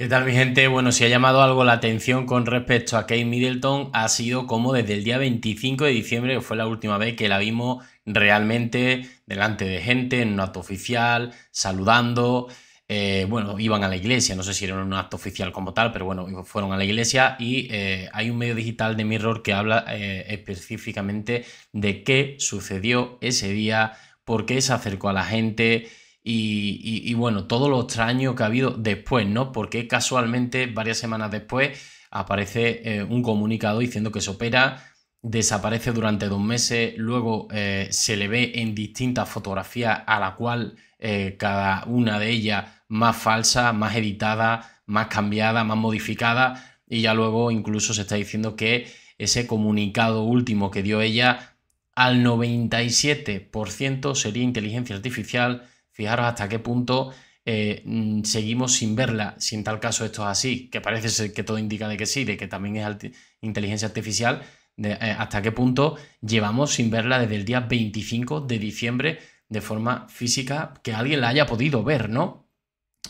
¿Qué tal mi gente? Bueno, si ha llamado algo la atención con respecto a Kate Middleton ha sido como desde el día 25 de diciembre, que fue la última vez que la vimos realmente delante de gente, en un acto oficial, saludando. Eh, bueno, iban a la iglesia, no sé si era un acto oficial como tal, pero bueno, fueron a la iglesia y eh, hay un medio digital de Mirror que habla eh, específicamente de qué sucedió ese día, por qué se acercó a la gente, y, bueno, todo lo extraño que ha habido después, ¿no? Porque casualmente, varias semanas después, aparece eh, un comunicado diciendo que se opera, desaparece durante dos meses, luego eh, se le ve en distintas fotografías a la cual eh, cada una de ellas más falsa, más editada, más cambiada, más modificada, y ya luego incluso se está diciendo que ese comunicado último que dio ella al 97% sería inteligencia artificial Fijaros hasta qué punto eh, mm, seguimos sin verla, si en tal caso esto es así, que parece ser que todo indica de que sí, de que también es inteligencia artificial, eh, hasta qué punto llevamos sin verla desde el día 25 de diciembre de forma física, que alguien la haya podido ver, ¿no?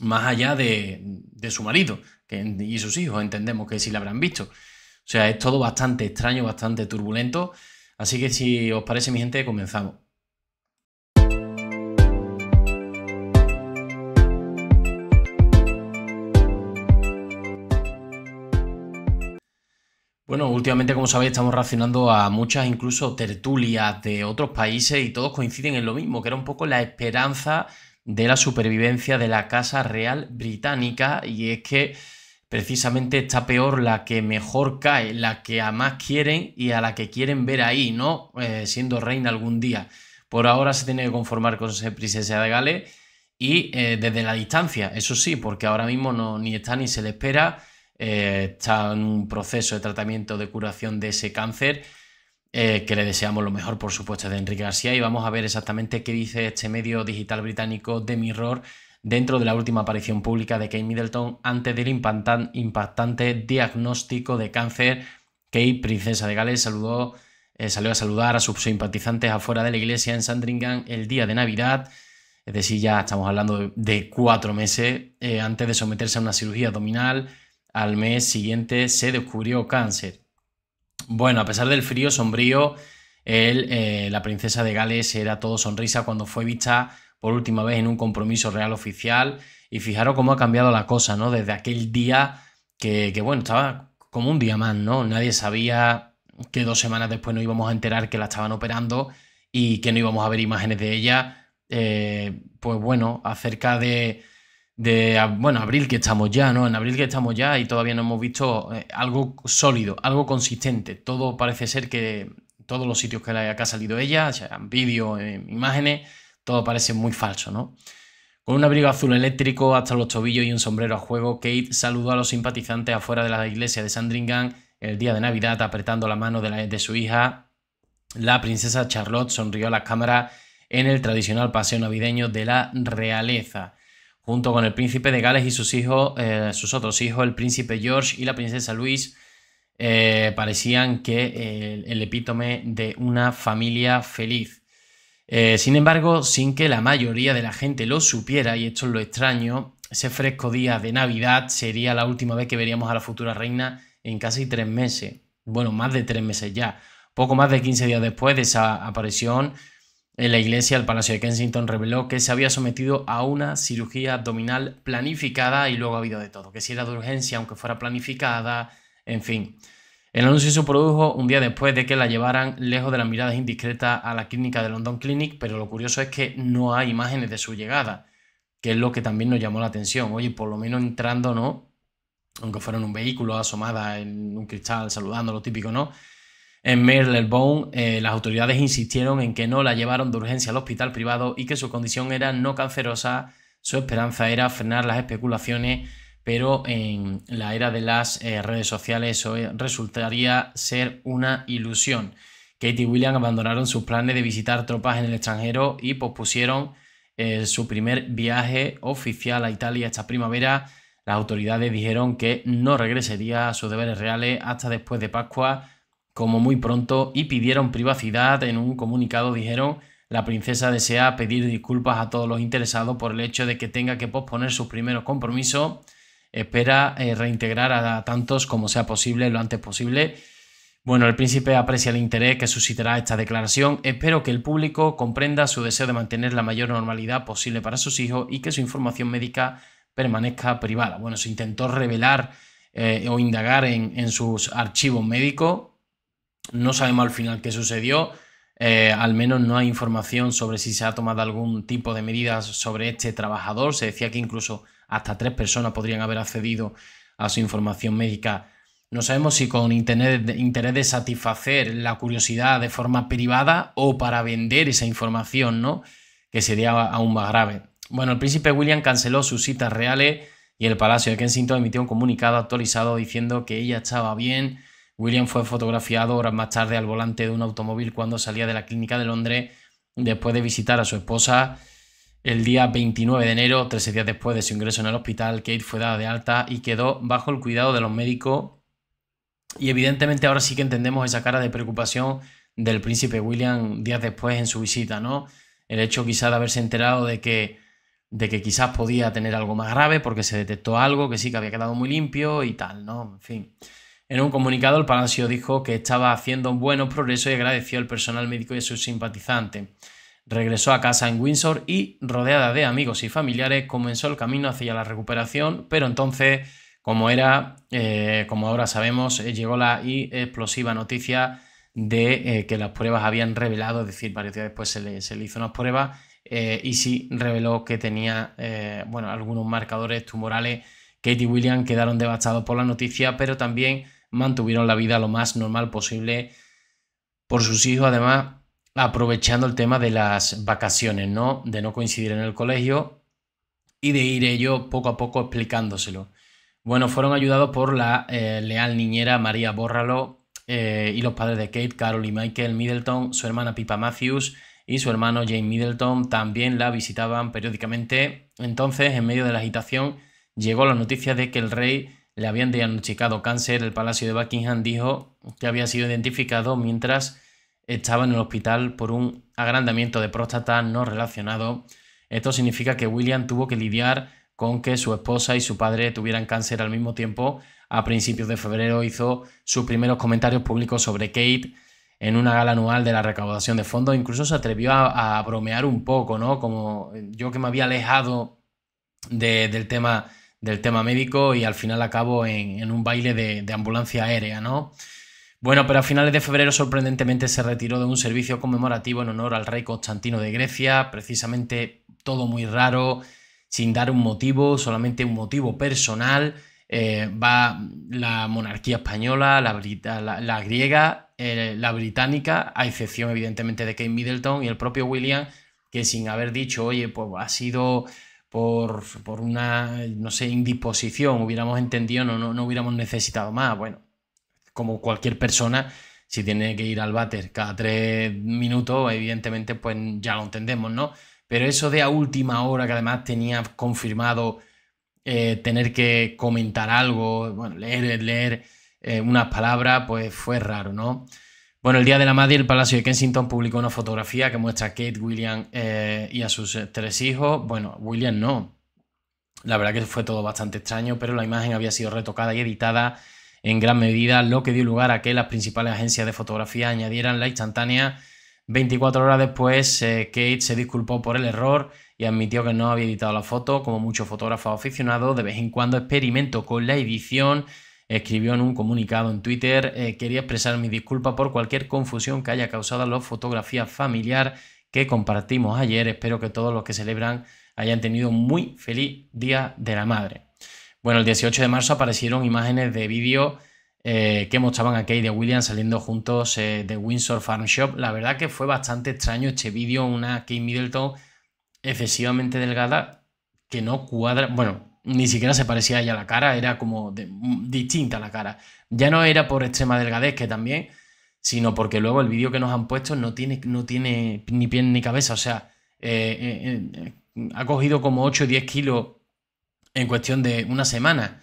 Más allá de, su marido y sus hijos, entendemos que sí la habrán visto. O sea, es todo bastante extraño, bastante turbulento. Así que si os parece, mi gente, comenzamos. Bueno, últimamente, como sabéis, estamos reaccionando a muchas, incluso tertulias de otros países y todos coinciden en lo mismo, que era un poco la esperanza de la supervivencia de la Casa Real Británica y es que precisamente está peor la que mejor cae, la que a más quieren y a la que quieren ver ahí, ¿no? Eh, siendo reina algún día. Por ahora se tiene que conformar con ser princesa de Gales y eh, desde la distancia, eso sí, porque ahora mismo no, ni está ni se le espera. Eh, está en un proceso de tratamiento de curación de ese cáncer, eh, que le deseamos lo mejor, por supuesto, de Enrique García. Y vamos a ver exactamente qué dice este medio digital británico The Mirror dentro de la última aparición pública de Kate Middleton antes del impactante diagnóstico de cáncer. Kate, princesa de Gales, eh, salió a saludar a sus simpatizantes afuera de la iglesia en Sandringham el día de Navidad. Es decir, ya estamos hablando de, cuatro meses antes de someterse a una cirugía abdominal al mes siguiente se descubrió cáncer. Bueno, a pesar del frío sombrío, él, eh, la princesa de Gales era todo sonrisa cuando fue vista por última vez en un compromiso real oficial. Y fijaros cómo ha cambiado la cosa, ¿no? Desde aquel día que, bueno, estaba como un día más, ¿no? Nadie sabía que dos semanas después no íbamos a enterar que la estaban operando y que no íbamos a ver imágenes de ella. Eh, pues bueno, acerca de, de, bueno, abril que estamos ya, ¿no? En abril que estamos ya y todavía no hemos visto eh, algo sólido, algo consistente. Todo parece ser que todos los sitios que, ha salido ella, vídeos, eh, imágenes, todo parece muy falso, ¿no? Con un abrigo azul eléctrico hasta los tobillos y un sombrero a juego, Kate saludó a los simpatizantes afuera de la iglesia de Sandringham el día de Navidad apretando la mano de, la, de su hija. La princesa Charlotte sonrió a las cámaras en el tradicional paseo navideño de la realeza junto con el príncipe de Gales y sus hijos, eh, sus otros hijos, el príncipe George y la princesa Louise, eh, parecían que eh, el, epítome de una familia feliz. sin embargo, sin que la mayoría de la gente lo supiera, y esto es lo extraño, ese fresco día de Navidad sería la última vez que veríamos a la futura reina en casi tres meses, bueno, más de tres meses ya. Poco más de 15 días después de esa aparición, en la iglesia, el Palacio de Kensington reveló que se había sometido a una cirugía abdominal planificada y luego ha habido de todo, que si era de urgencia, aunque fuera planificada, en fin. El anuncio se produjo un día después de que la llevaran lejos de las miradas indiscretas a la clínica de London Clinic, pero lo curioso es que no hay imágenes de su llegada, que es lo que también nos llamó la atención. Oye, por lo menos entrando, ¿no? Aunque fuera en un vehículo, asomada en un cristal, saludando, lo típico, ¿no? En Merlebone, eh, las autoridades insistieron en que no la llevaron de urgencia al hospital privado y que su condición era no cancerosa. Su esperanza era frenar las especulaciones, pero en la era de las eh, redes sociales eso eh, resultaría ser una ilusión. Katie y William abandonaron sus planes de visitar tropas en el extranjero y pospusieron su primer viaje oficial a Italia esta primavera. Las autoridades dijeron que no regresaría a sus deberes reales hasta después de Pascua como muy pronto y pidieron privacidad. En un comunicado dijeron, la princesa desea pedir disculpas a todos los interesados por el hecho de que tenga que posponer sus primeros compromisos. Espera eh, reintegrar a tantos como sea posible lo antes posible. Bueno, el príncipe aprecia el interés que suscitará esta declaración. Espero que el público comprenda su deseo de mantener la mayor normalidad posible para sus hijos y que su información médica permanezca privada. Bueno, se intentó revelar eh, o indagar en, en sus archivos médicos, no sabemos al final qué sucedió. Eh, al menos no hay información sobre si se ha tomado algún tipo de medidas sobre este trabajador. Se decía que incluso hasta tres personas podrían haber accedido a su información médica. No sabemos si con interés de, interés de satisfacer la curiosidad de forma privada o para vender esa información, ¿no? Que sería aún más grave. Bueno, el príncipe William canceló sus citas reales y el Palacio de Kensington emitió un comunicado actualizado diciendo que ella estaba bien, William fue fotografiado horas más tarde al volante de un automóvil cuando salía de la clínica de Londres después de visitar a su esposa. El día 29 de enero, 13 días después de su ingreso en el hospital, Kate fue dada de alta y quedó bajo el cuidado de los médicos. Y evidentemente ahora sí que entendemos esa cara de preocupación del príncipe William días después en su visita, ¿no? El hecho quizá de haberse enterado de que, de que quizás podía tener algo más grave porque se detectó algo que sí que había quedado muy limpio y tal, ¿no? En fin. En un comunicado, el Palacio dijo que estaba haciendo un buenos progreso y agradeció al personal médico y a sus simpatizantes. Regresó a casa en Windsor y, rodeada de amigos y familiares, comenzó el camino hacia la recuperación, pero entonces, como era, eh, como ahora sabemos, eh, llegó la explosiva noticia de eh, que las pruebas habían revelado, es decir, varios días después se le, se le hizo unas pruebas y sí reveló que tenía, bueno, algunos marcadores tumorales. Katie Williams quedaron devastados por la noticia, pero también mantuvieron la vida lo más normal posible por sus hijos, además aprovechando el tema de las vacaciones, ¿no? De no coincidir en el colegio y de ir ellos poco a poco explicándoselo. Bueno, fueron ayudados por la eh, leal niñera María Bórralo eh, y los padres de Kate, Carol y Michael Middleton, su hermana Pipa Matthews y su hermano Jane Middleton también la visitaban periódicamente. Entonces, en medio de la agitación, llegó la noticia de que el rey le habían diagnosticado cáncer, el Palacio de Buckingham dijo que había sido identificado mientras estaba en el hospital por un agrandamiento de próstata no relacionado. Esto significa que William tuvo que lidiar con que su esposa y su padre tuvieran cáncer al mismo tiempo. A principios de febrero hizo sus primeros comentarios públicos sobre Kate en una gala anual de la recaudación de fondos. Incluso se atrevió a, bromear un poco, ¿no? Como yo que me había alejado del tema del tema médico y al final acabo en, un baile de, ambulancia aérea, ¿no? Bueno, pero a finales de febrero sorprendentemente se retiró de un servicio conmemorativo en honor al rey Constantino de Grecia, precisamente todo muy raro, sin dar un motivo, solamente un motivo personal. Eh, va la monarquía española, la, griega, eh, la británica, a excepción evidentemente de Kate Middleton y el propio William, que sin haber dicho, oye, pues ha sido por, una, no sé, indisposición, hubiéramos entendido, no, no, hubiéramos necesitado más. Bueno, como cualquier persona, si tiene que ir al váter cada tres minutos, evidentemente, pues ya lo entendemos, ¿no? Pero eso de a última hora, que además tenía confirmado eh, tener que comentar algo, bueno, leer, leer eh, unas palabras, pues fue raro, ¿no? Bueno, el Día de la Madre, el Palacio de Kensington publicó una fotografía que muestra a Kate, William eh, y a sus eh, tres hijos. Bueno, William no. La verdad que fue todo bastante extraño, pero la imagen había sido retocada y editada en gran medida, lo que dio lugar a que las principales agencias de fotografía añadieran la instantánea. 24 horas después, eh, Kate se disculpó por el error y admitió que no había editado la foto. Como muchos fotógrafos aficionados, de vez en cuando experimento con la edición escribió en un comunicado en Twitter, eh, quería expresar mi disculpa por cualquier confusión que haya causado la fotografía familiar que compartimos ayer. Espero que todos los que celebran hayan tenido un muy feliz Día de la Madre. Bueno, el 18 de marzo aparecieron imágenes de vídeo eh, que mostraban a Kate y a William saliendo juntos eh, de Windsor Farm Shop. La verdad que fue bastante extraño este vídeo, una Kate Middleton excesivamente delgada que no cuadra, bueno, ni siquiera se parecía a ella la cara, era como de, distinta la cara. Ya no era por extrema delgadez, que también, sino porque luego el vídeo que nos han puesto no tiene, no tiene ni pie ni cabeza, o sea, eh, eh, eh, ha cogido como 8 o 10 kilos en cuestión de una semana.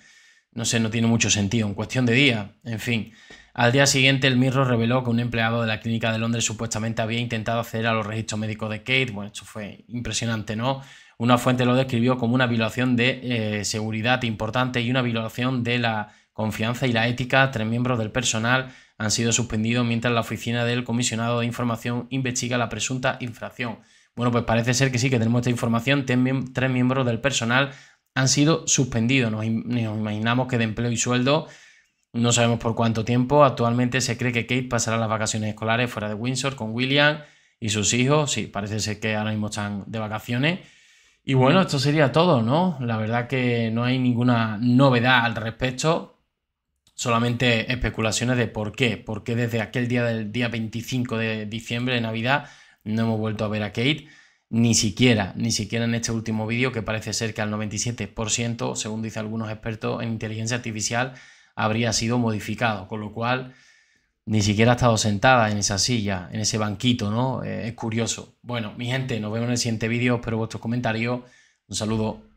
No sé, no tiene mucho sentido, en cuestión de día, en fin. Al día siguiente, el mirro reveló que un empleado de la clínica de Londres supuestamente había intentado acceder a los registros médicos de Kate. Bueno, esto fue impresionante, ¿no? Una fuente lo describió como una violación de eh, seguridad importante y una violación de la confianza y la ética. Tres miembros del personal han sido suspendidos mientras la oficina del comisionado de información investiga la presunta infracción. Bueno, pues parece ser que sí, que tenemos esta información. Tres miembros del personal han sido suspendidos. nos, imaginamos que de empleo y sueldo no sabemos por cuánto tiempo. Actualmente se cree que Kate pasará las vacaciones escolares fuera de Windsor con William y sus hijos. Sí, parece ser que ahora mismo están de vacaciones. Y bueno, esto sería todo, ¿no? La verdad que no hay ninguna novedad al respecto, solamente especulaciones de por qué, Porque desde aquel día del día 25 de diciembre de Navidad no hemos vuelto a ver a Kate, ni siquiera, ni siquiera en este último vídeo que parece ser que al 97%, según dicen algunos expertos en inteligencia artificial, habría sido modificado, con lo cual ni siquiera ha estado sentada en esa silla, en ese banquito, ¿no? Eh, es curioso. Bueno, mi gente, nos vemos en el siguiente vídeo. Espero vuestros comentarios. Un saludo.